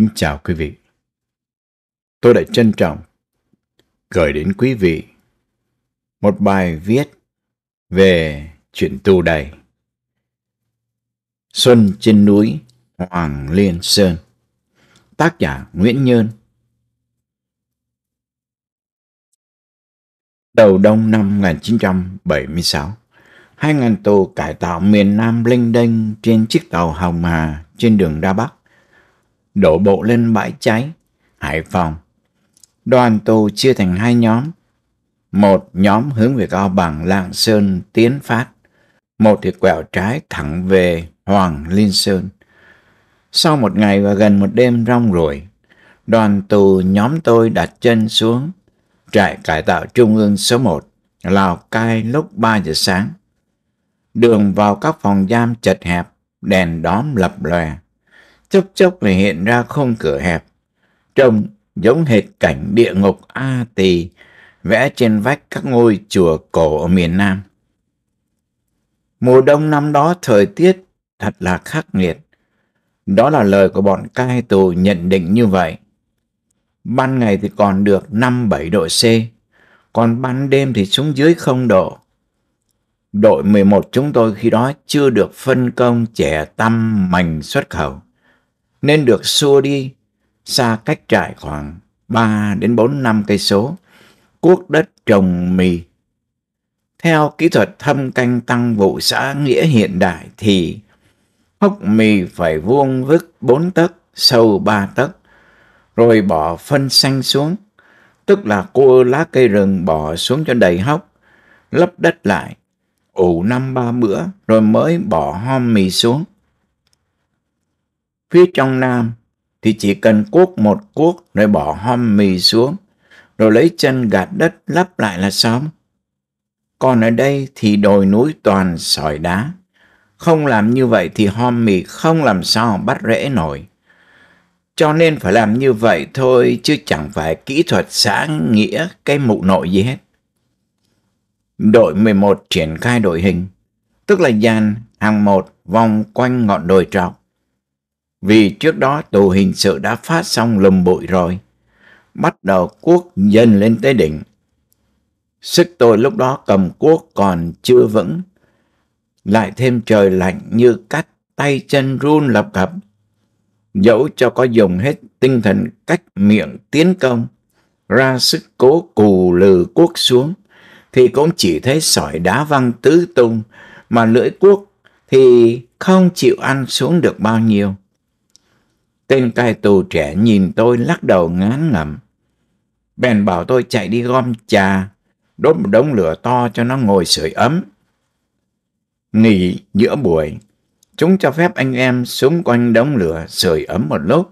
xin chào quý vị. Tôi đã trân trọng gửi đến quý vị một bài viết về chuyện tu đầy. Xuân trên núi Hoàng Liên Sơn Tác giả Nguyễn Nhơn Đầu đông năm 1976 Hai ngàn tù cải tạo miền Nam linh đênh trên chiếc tàu Hồng Hà trên đường Đa Bắc đổ bộ lên bãi cháy, Hải Phòng. Đoàn tù chia thành hai nhóm. Một nhóm hướng về Cao Bằng, Lạng Sơn, Tiến Phát. Một thì quẹo trái thẳng về Hoàng Liên Sơn. Sau một ngày và gần một đêm rong ruổi, đoàn tù nhóm tôi đặt chân xuống trại cải tạo trung ương số 1, Lào Cai lúc 3 giờ sáng. Đường vào các phòng giam chật hẹp, đèn đóm lập lòe chốc chốc lại hiện ra khung cửa hẹp, trông giống hệt cảnh địa ngục A Tỳ vẽ trên vách các ngôi chùa cổ ở miền Nam. Mùa đông năm đó thời tiết thật là khắc nghiệt. Đó là lời của bọn cai tù nhận định như vậy. Ban ngày thì còn được 5-7 độ C, còn ban đêm thì xuống dưới không độ. Đội 11 chúng tôi khi đó chưa được phân công trẻ tâm mảnh xuất khẩu nên được xua đi xa cách trại khoảng 3 đến 4 năm cây số, cuốc đất trồng mì. Theo kỹ thuật thâm canh tăng vụ xã nghĩa hiện đại thì hốc mì phải vuông vức 4 tấc, sâu 3 tấc, rồi bỏ phân xanh xuống, tức là cua lá cây rừng bỏ xuống cho đầy hốc, lấp đất lại, ủ năm ba bữa rồi mới bỏ hom mì xuống. Phía trong Nam thì chỉ cần cuốc một cuốc rồi bỏ hom mì xuống, rồi lấy chân gạt đất lắp lại là xong. Còn ở đây thì đồi núi toàn sỏi đá. Không làm như vậy thì hom mì không làm sao bắt rễ nổi. Cho nên phải làm như vậy thôi chứ chẳng phải kỹ thuật xã nghĩa cái mụ nội gì hết. Đội 11 triển khai đội hình, tức là dàn hàng một vòng quanh ngọn đồi trọc vì trước đó tù hình sự đã phát xong lùm bụi rồi, bắt đầu cuốc dần lên tới đỉnh. Sức tôi lúc đó cầm cuốc còn chưa vững, lại thêm trời lạnh như cắt, tay chân run lập cập. Dẫu cho có dùng hết tinh thần cách miệng tiến công, ra sức cố cù lừ cuốc xuống, thì cũng chỉ thấy sỏi đá văng tứ tung, mà lưỡi cuốc thì không chịu ăn xuống được bao nhiêu. Tên cai tù trẻ nhìn tôi lắc đầu ngán ngẩm. Bèn bảo tôi chạy đi gom trà, đốt một đống lửa to cho nó ngồi sưởi ấm. Nghỉ giữa buổi, chúng cho phép anh em xuống quanh đống lửa sưởi ấm một lúc.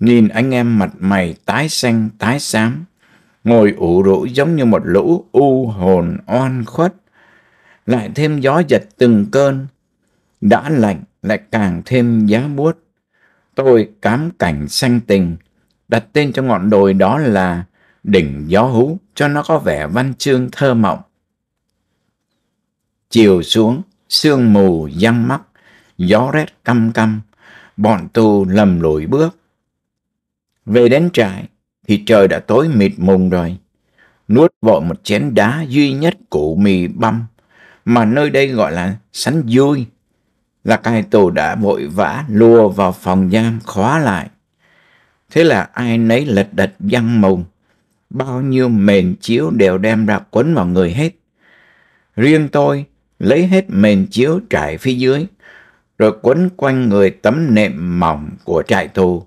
Nhìn anh em mặt mày tái xanh tái xám, ngồi ủ rũ giống như một lũ u hồn oan khuất. Lại thêm gió giật từng cơn, đã lạnh lại càng thêm giá buốt. Tôi cám cảnh xanh tình, đặt tên cho ngọn đồi đó là đỉnh gió hú cho nó có vẻ văn chương thơ mộng. Chiều xuống, sương mù giăng mắt, gió rét căm căm, bọn tù lầm lủi bước. Về đến trại thì trời đã tối mịt mùng rồi. Nuốt vội một chén đá duy nhất củ mì băm mà nơi đây gọi là sánh vui là cai Tổ đã vội vã lùa vào phòng giam khóa lại. Thế là ai nấy lật đật văng mùng. Bao nhiêu mền chiếu đều đem ra quấn vào người hết. Riêng tôi lấy hết mền chiếu trải phía dưới, rồi quấn quanh người tấm nệm mỏng của trại tù.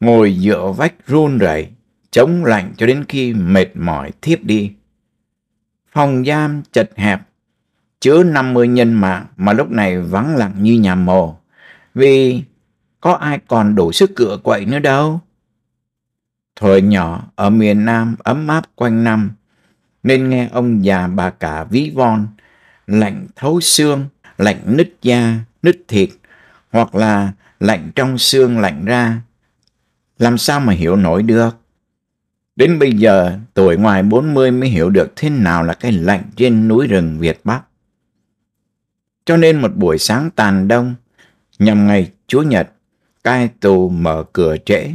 Ngồi dựa vách run rẩy, chống lạnh cho đến khi mệt mỏi thiếp đi. Phòng giam chật hẹp chứa 50 nhân mạng mà lúc này vắng lặng như nhà mồ, vì có ai còn đủ sức cựa quậy nữa đâu. Thời nhỏ ở miền Nam ấm áp quanh năm, nên nghe ông già bà cả ví von, lạnh thấu xương, lạnh nứt da, nứt thịt, hoặc là lạnh trong xương lạnh ra. Làm sao mà hiểu nổi được? Đến bây giờ, tuổi ngoài 40 mới hiểu được thế nào là cái lạnh trên núi rừng Việt Bắc. Cho nên một buổi sáng tàn đông, nhằm ngày Chúa Nhật, cai tù mở cửa trễ.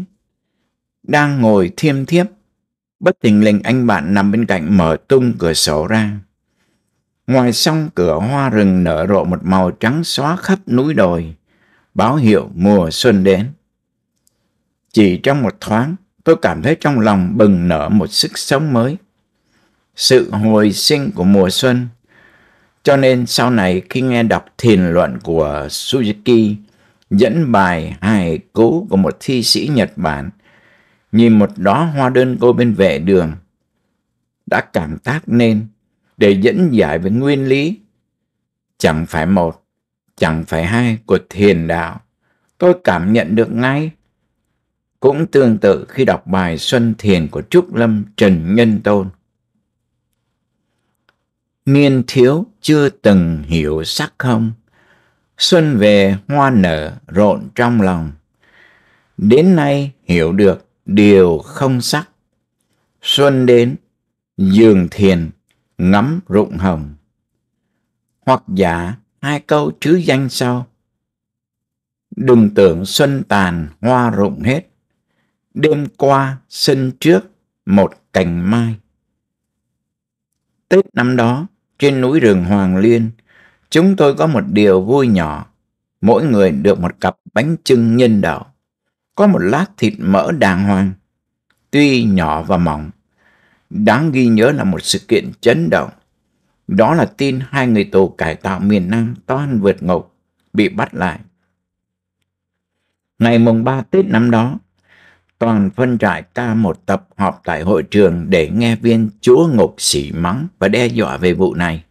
Đang ngồi thiêm thiếp, bất tình lình anh bạn nằm bên cạnh mở tung cửa sổ ra. Ngoài sông cửa hoa rừng nở rộ một màu trắng xóa khắp núi đồi, báo hiệu mùa xuân đến. Chỉ trong một thoáng, tôi cảm thấy trong lòng bừng nở một sức sống mới. Sự hồi sinh của mùa xuân cho nên sau này khi nghe đọc thiền luận của Suzuki dẫn bài hài cú của một thi sĩ Nhật Bản nhìn một đóa hoa đơn cô bên vệ đường đã cảm tác nên để dẫn giải về nguyên lý chẳng phải một, chẳng phải hai của thiền đạo. Tôi cảm nhận được ngay. Cũng tương tự khi đọc bài Xuân Thiền của Trúc Lâm Trần Nhân Tôn niên thiếu chưa từng hiểu sắc không xuân về hoa nở rộn trong lòng đến nay hiểu được điều không sắc xuân đến giường thiền ngắm rụng hồng hoặc giả hai câu chữ danh sau đừng tưởng xuân tàn hoa rụng hết đêm qua sinh trước một cành mai tết năm đó trên núi rừng Hoàng Liên, chúng tôi có một điều vui nhỏ. Mỗi người được một cặp bánh trưng nhân đậu, có một lát thịt mỡ đàng hoàng, tuy nhỏ và mỏng. Đáng ghi nhớ là một sự kiện chấn động. Đó là tin hai người tù cải tạo miền Nam toan vượt ngục bị bắt lại. Ngày mùng 3 Tết năm đó, còn phân trại ta một tập họp tại hội trường để nghe viên chúa ngục xỉ mắng và đe dọa về vụ này.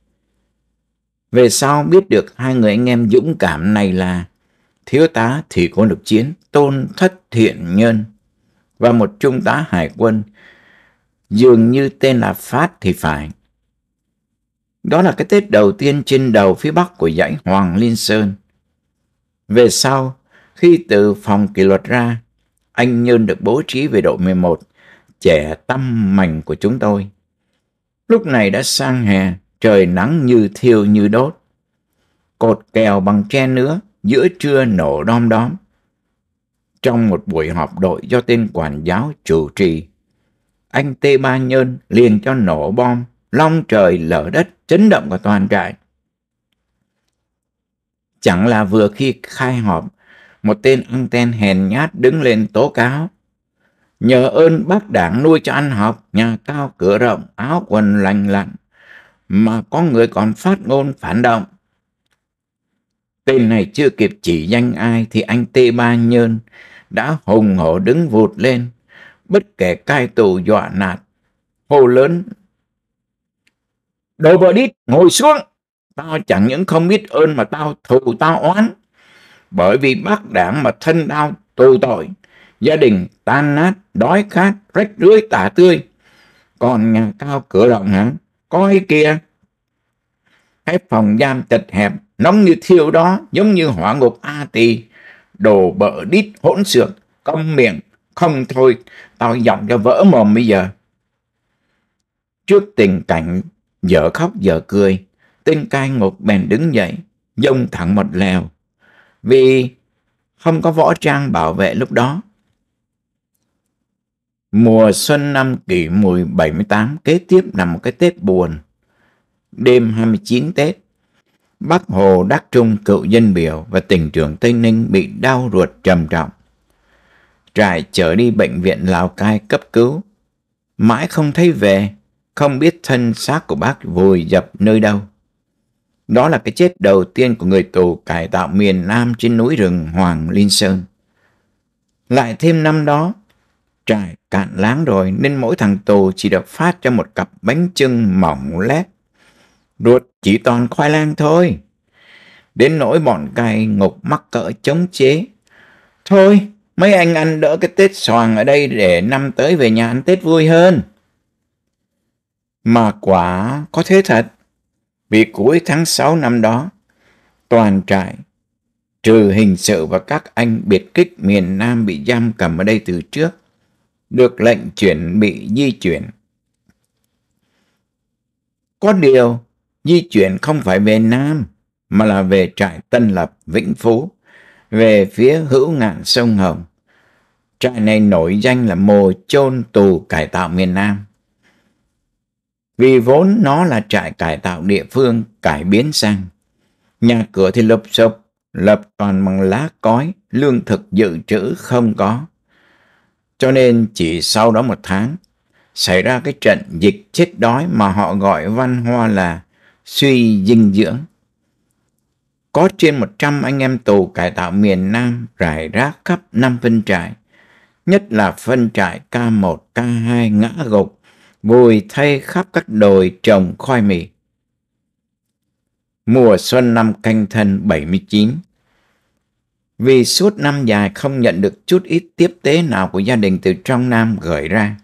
Về sau biết được hai người anh em dũng cảm này là thiếu tá thì có được chiến tôn thất thiện nhân và một trung tá hải quân dường như tên là Phát thì phải. Đó là cái Tết đầu tiên trên đầu phía bắc của dãy Hoàng Liên Sơn. Về sau, khi từ phòng kỷ luật ra, anh Nhơn được bố trí về đội 11, trẻ tâm mảnh của chúng tôi. Lúc này đã sang hè, trời nắng như thiêu như đốt. Cột kèo bằng tre nữa, giữa trưa nổ đom đóm. Trong một buổi họp đội do tên quản giáo chủ trì, anh Tê Ba Nhơn liền cho nổ bom, long trời lở đất, chấn động cả toàn trại. Chẳng là vừa khi khai họp, một tên ăn tên hèn nhát đứng lên tố cáo. Nhờ ơn bác đảng nuôi cho ăn học, nhà cao cửa rộng, áo quần lành lặn, mà có người còn phát ngôn phản động. Tên này chưa kịp chỉ danh ai thì anh Tê Ba Nhơn đã hùng hổ đứng vụt lên, bất kể cai tù dọa nạt, hô lớn. Đồ vợ đít, ngồi xuống! Tao chẳng những không biết ơn mà tao thù tao oán bởi vì bác đảng mà thân đau tù tội, gia đình tan nát, đói khát, rách rưới tả tươi. Còn nhà cao cửa rộng hả? Coi kia Cái phòng giam chật hẹp, nóng như thiêu đó, giống như hỏa ngục A tỳ, đồ bợ đít hỗn xược, cong miệng, không thôi, tao giọng cho vỡ mồm bây giờ. Trước tình cảnh dở khóc dở cười, tên cai ngục bèn đứng dậy, dông thẳng một lèo, vì không có võ trang bảo vệ lúc đó. Mùa xuân năm kỷ mùi 78 kế tiếp là một cái Tết buồn. Đêm 29 Tết, bắc Hồ Đắc Trung cựu dân biểu và tỉnh trưởng Tây Ninh bị đau ruột trầm trọng. Trải trở đi bệnh viện Lào Cai cấp cứu. Mãi không thấy về, không biết thân xác của bác vùi dập nơi đâu. Đó là cái chết đầu tiên của người tù cải tạo miền Nam trên núi rừng Hoàng Linh Sơn. Lại thêm năm đó, trải cạn láng rồi nên mỗi thằng tù chỉ được phát cho một cặp bánh trưng mỏng lép. Ruột chỉ toàn khoai lang thôi. Đến nỗi bọn cai ngục mắc cỡ chống chế. Thôi, mấy anh ăn đỡ cái Tết xoàng ở đây để năm tới về nhà ăn Tết vui hơn. Mà quả có thế thật vì cuối tháng 6 năm đó, toàn trại, trừ hình sự và các anh biệt kích miền Nam bị giam cầm ở đây từ trước, được lệnh chuyển bị di chuyển. Có điều, di chuyển không phải về Nam, mà là về trại Tân Lập, Vĩnh Phú, về phía hữu ngạn sông Hồng. Trại này nổi danh là mồ chôn tù cải tạo miền Nam vì vốn nó là trại cải tạo địa phương cải biến sang. Nhà cửa thì lụp sụp, lập toàn bằng lá cói, lương thực dự trữ không có. Cho nên chỉ sau đó một tháng, xảy ra cái trận dịch chết đói mà họ gọi văn hoa là suy dinh dưỡng. Có trên 100 anh em tù cải tạo miền Nam rải rác khắp năm phân trại, nhất là phân trại K1, K2 ngã gục vùi thay khắp các đồi trồng khoai mì. Mùa xuân năm canh thân 79 Vì suốt năm dài không nhận được chút ít tiếp tế nào của gia đình từ trong Nam gửi ra,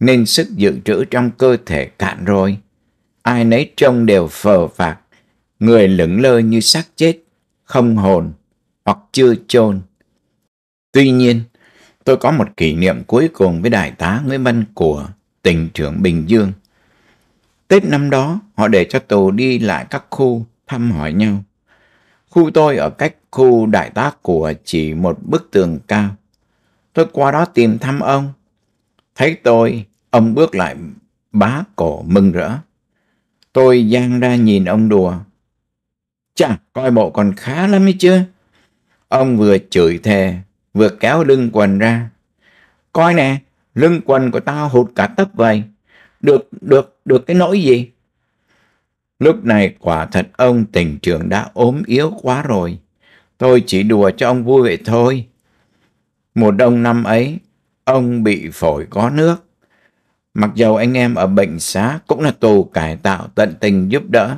nên sức dự trữ trong cơ thể cạn rồi. Ai nấy trông đều phờ phạc, người lững lơ như xác chết, không hồn hoặc chưa chôn. Tuy nhiên, tôi có một kỷ niệm cuối cùng với đại tá Nguyễn Văn Của tỉnh trưởng Bình Dương. Tết năm đó, họ để cho tù đi lại các khu thăm hỏi nhau. Khu tôi ở cách khu đại tá của chỉ một bức tường cao. Tôi qua đó tìm thăm ông. Thấy tôi, ông bước lại bá cổ mừng rỡ. Tôi giang ra nhìn ông đùa. Chà, coi bộ còn khá lắm ấy chưa Ông vừa chửi thề, vừa kéo lưng quần ra. Coi nè, lưng quần của tao hụt cả tấp vậy. Được, được, được cái nỗi gì? Lúc này quả thật ông tỉnh trưởng đã ốm yếu quá rồi. Tôi chỉ đùa cho ông vui vậy thôi. Mùa đông năm ấy, ông bị phổi có nước. Mặc dầu anh em ở bệnh xá cũng là tù cải tạo tận tình giúp đỡ.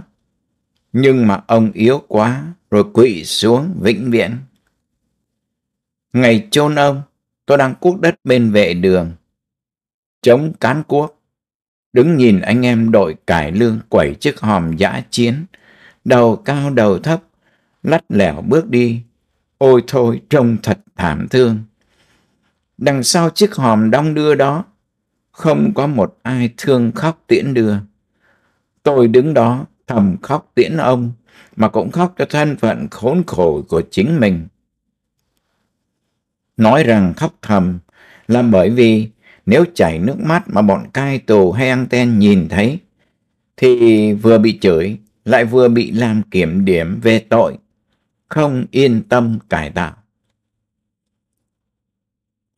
Nhưng mà ông yếu quá rồi quỵ xuống vĩnh viễn. Ngày chôn ông, tôi đang cuốc đất bên vệ đường chống cán quốc. Đứng nhìn anh em đội cải lương quẩy chiếc hòm giã chiến, đầu cao đầu thấp, lắt lẻo bước đi. Ôi thôi, trông thật thảm thương. Đằng sau chiếc hòm đong đưa đó, không có một ai thương khóc tiễn đưa. Tôi đứng đó thầm khóc tiễn ông, mà cũng khóc cho thân phận khốn khổ của chính mình. Nói rằng khóc thầm là bởi vì nếu chảy nước mắt mà bọn cai tù hay anten nhìn thấy, thì vừa bị chửi, lại vừa bị làm kiểm điểm về tội, không yên tâm cải tạo.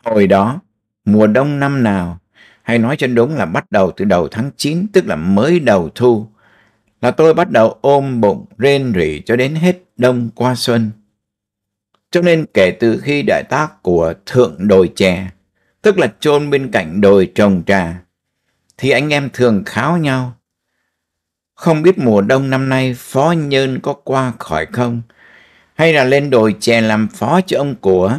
Hồi đó, mùa đông năm nào, hay nói cho đúng là bắt đầu từ đầu tháng 9, tức là mới đầu thu, là tôi bắt đầu ôm bụng rên rỉ cho đến hết đông qua xuân. Cho nên kể từ khi đại tác của Thượng Đồi Chè tức là chôn bên cạnh đồi trồng trà, thì anh em thường kháo nhau. Không biết mùa đông năm nay phó nhơn có qua khỏi không, hay là lên đồi chè làm phó cho ông của.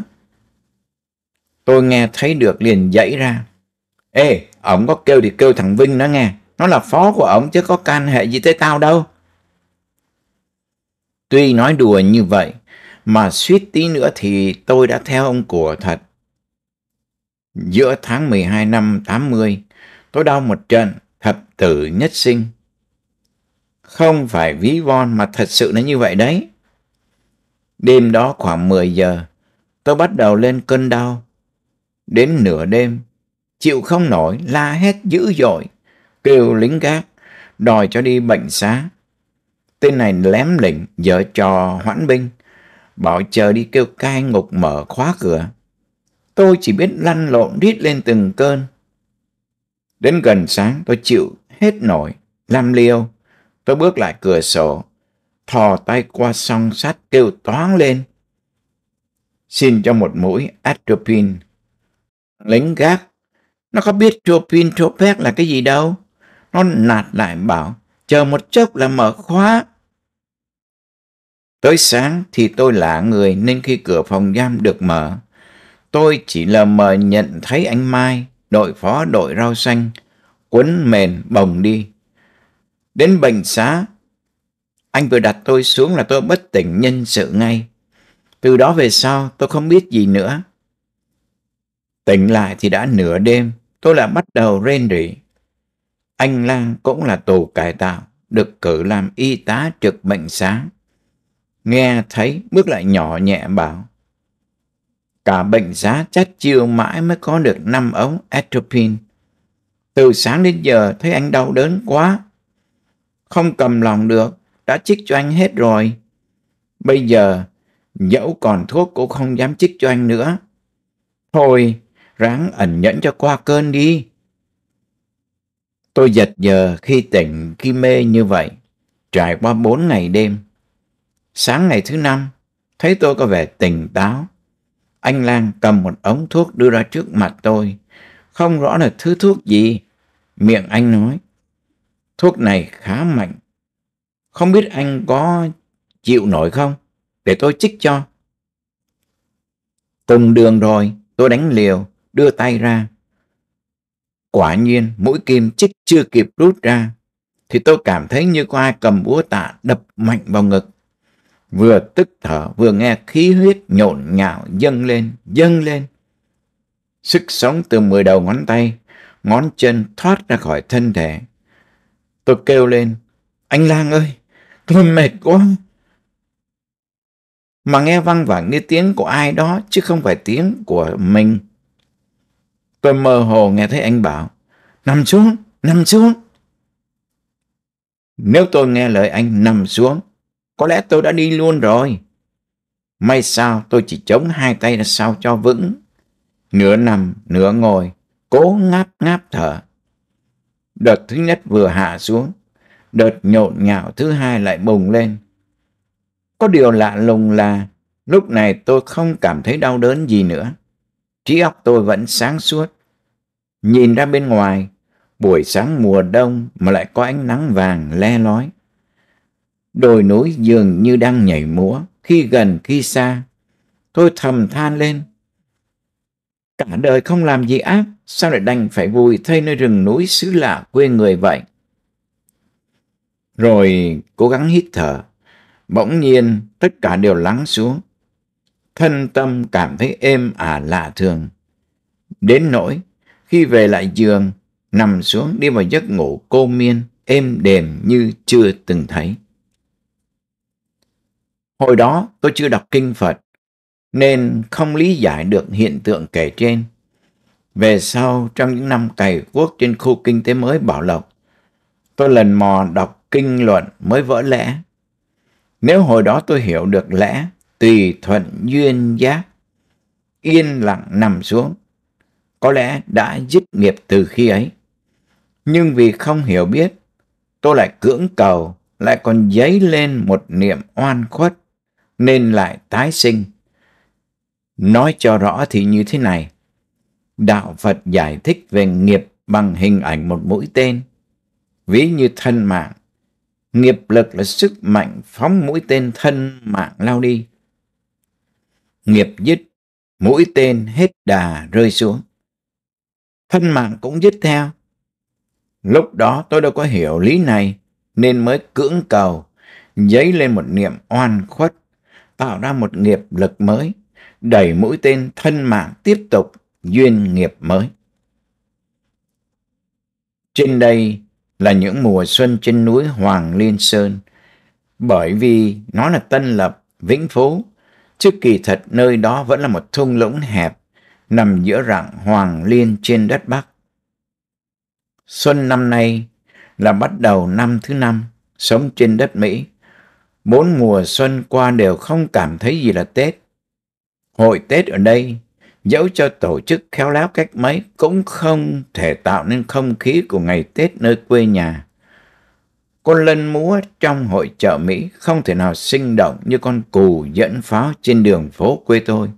Tôi nghe thấy được liền dãy ra. Ê, ổng có kêu thì kêu thằng Vinh nó nghe, nó là phó của ổng chứ có can hệ gì tới tao đâu. Tuy nói đùa như vậy, mà suýt tí nữa thì tôi đã theo ông của thật. Giữa tháng 12 năm 80, tôi đau một trận thập tử nhất sinh. Không phải ví von mà thật sự nó như vậy đấy. Đêm đó khoảng 10 giờ, tôi bắt đầu lên cơn đau. Đến nửa đêm, chịu không nổi, la hét dữ dội, kêu lính gác, đòi cho đi bệnh xá. Tên này lém lỉnh, dở trò hoãn binh, bảo chờ đi kêu cai ngục mở khóa cửa. Tôi chỉ biết lăn lộn rít lên từng cơn. Đến gần sáng tôi chịu hết nổi, làm liêu. Tôi bước lại cửa sổ, thò tay qua song sắt kêu toáng lên. Xin cho một mũi atropine. Lính gác, nó có biết tropine tropec là cái gì đâu. Nó nạt lại bảo, chờ một chốc là mở khóa. Tới sáng thì tôi lạ người nên khi cửa phòng giam được mở, Tôi chỉ lờ mờ nhận thấy anh Mai, đội phó đội rau xanh, quấn mền bồng đi. Đến bệnh xá, anh vừa đặt tôi xuống là tôi bất tỉnh nhân sự ngay. Từ đó về sau tôi không biết gì nữa. Tỉnh lại thì đã nửa đêm, tôi lại bắt đầu rên rỉ. Anh Lang cũng là tù cải tạo, được cử làm y tá trực bệnh xá. Nghe thấy bước lại nhỏ nhẹ bảo, Cả bệnh giá chất chịu mãi mới có được 5 ống atropine. Từ sáng đến giờ thấy anh đau đớn quá. Không cầm lòng được, đã chích cho anh hết rồi. Bây giờ, dẫu còn thuốc cũng không dám chích cho anh nữa. Thôi, ráng ẩn nhẫn cho qua cơn đi. Tôi giật giờ khi tỉnh, khi mê như vậy, trải qua bốn ngày đêm. Sáng ngày thứ năm, thấy tôi có vẻ tỉnh táo, anh Lan cầm một ống thuốc đưa ra trước mặt tôi. Không rõ là thứ thuốc gì. Miệng anh nói. Thuốc này khá mạnh. Không biết anh có chịu nổi không? Để tôi chích cho. Cùng đường rồi, tôi đánh liều, đưa tay ra. Quả nhiên, mũi kim chích chưa kịp rút ra, thì tôi cảm thấy như có ai cầm búa tạ đập mạnh vào ngực vừa tức thở vừa nghe khí huyết nhộn nhạo dâng lên, dâng lên. Sức sống từ mười đầu ngón tay, ngón chân thoát ra khỏi thân thể. Tôi kêu lên, anh Lang ơi, tôi mệt quá. Mà nghe văng vẳng như tiếng của ai đó chứ không phải tiếng của mình. Tôi mơ hồ nghe thấy anh bảo, nằm xuống, nằm xuống. Nếu tôi nghe lời anh nằm xuống, có lẽ tôi đã đi luôn rồi. May sao tôi chỉ chống hai tay ra sau cho vững. Nửa nằm, nửa ngồi, cố ngáp ngáp thở. Đợt thứ nhất vừa hạ xuống, đợt nhộn nhạo thứ hai lại bùng lên. Có điều lạ lùng là lúc này tôi không cảm thấy đau đớn gì nữa. Trí óc tôi vẫn sáng suốt. Nhìn ra bên ngoài, buổi sáng mùa đông mà lại có ánh nắng vàng le lói đồi núi dường như đang nhảy múa, khi gần khi xa. Tôi thầm than lên. Cả đời không làm gì ác, sao lại đành phải vùi thây nơi rừng núi xứ lạ quê người vậy? Rồi cố gắng hít thở, bỗng nhiên tất cả đều lắng xuống. Thân tâm cảm thấy êm ả à lạ thường. Đến nỗi, khi về lại giường, nằm xuống đi vào giấc ngủ cô miên, êm đềm như chưa từng thấy. Hồi đó tôi chưa đọc kinh Phật, nên không lý giải được hiện tượng kể trên. Về sau, trong những năm cày quốc trên khu kinh tế mới Bảo Lộc, tôi lần mò đọc kinh luận mới vỡ lẽ. Nếu hồi đó tôi hiểu được lẽ, tùy thuận duyên giác, yên lặng nằm xuống, có lẽ đã dứt nghiệp từ khi ấy. Nhưng vì không hiểu biết, tôi lại cưỡng cầu, lại còn dấy lên một niệm oan khuất nên lại tái sinh. Nói cho rõ thì như thế này, Đạo Phật giải thích về nghiệp bằng hình ảnh một mũi tên, ví như thân mạng. Nghiệp lực là sức mạnh phóng mũi tên thân mạng lao đi. Nghiệp dứt, mũi tên hết đà rơi xuống. Thân mạng cũng dứt theo. Lúc đó tôi đâu có hiểu lý này nên mới cưỡng cầu dấy lên một niệm oan khuất tạo ra một nghiệp lực mới, đẩy mũi tên thân mạng tiếp tục duyên nghiệp mới. Trên đây là những mùa xuân trên núi Hoàng Liên Sơn, bởi vì nó là tân lập, vĩnh phú, chứ kỳ thật nơi đó vẫn là một thung lũng hẹp, nằm giữa rặng Hoàng Liên trên đất Bắc. Xuân năm nay là bắt đầu năm thứ năm sống trên đất Mỹ bốn mùa xuân qua đều không cảm thấy gì là Tết. Hội Tết ở đây, dẫu cho tổ chức khéo léo cách mấy, cũng không thể tạo nên không khí của ngày Tết nơi quê nhà. Con lân múa trong hội chợ Mỹ không thể nào sinh động như con cù dẫn pháo trên đường phố quê tôi.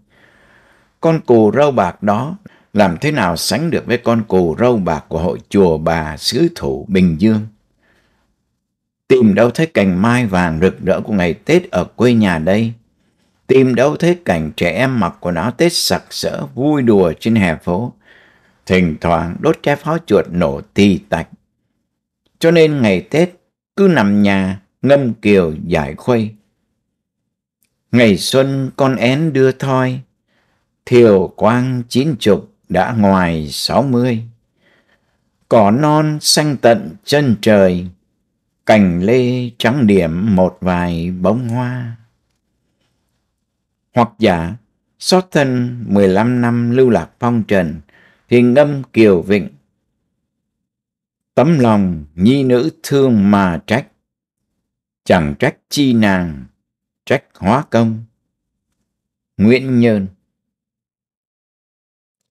Con cù râu bạc đó làm thế nào sánh được với con cù râu bạc của hội chùa bà xứ thủ Bình Dương. Tìm đâu thấy cành mai vàng rực rỡ của ngày Tết ở quê nhà đây. Tìm đâu thấy cảnh trẻ em mặc quần áo Tết sặc sỡ vui đùa trên hè phố. Thỉnh thoảng đốt trái pháo chuột nổ tì tạch. Cho nên ngày Tết cứ nằm nhà ngâm kiều giải khuây. Ngày xuân con én đưa thoi, thiều quang chín chục đã ngoài sáu mươi. Cỏ non xanh tận chân trời, cành lê trắng điểm một vài bông hoa. Hoặc giả, xót thân 15 năm lưu lạc phong trần, thì ngâm kiều vịnh. Tấm lòng nhi nữ thương mà trách, chẳng trách chi nàng, trách hóa công. Nguyễn Nhơn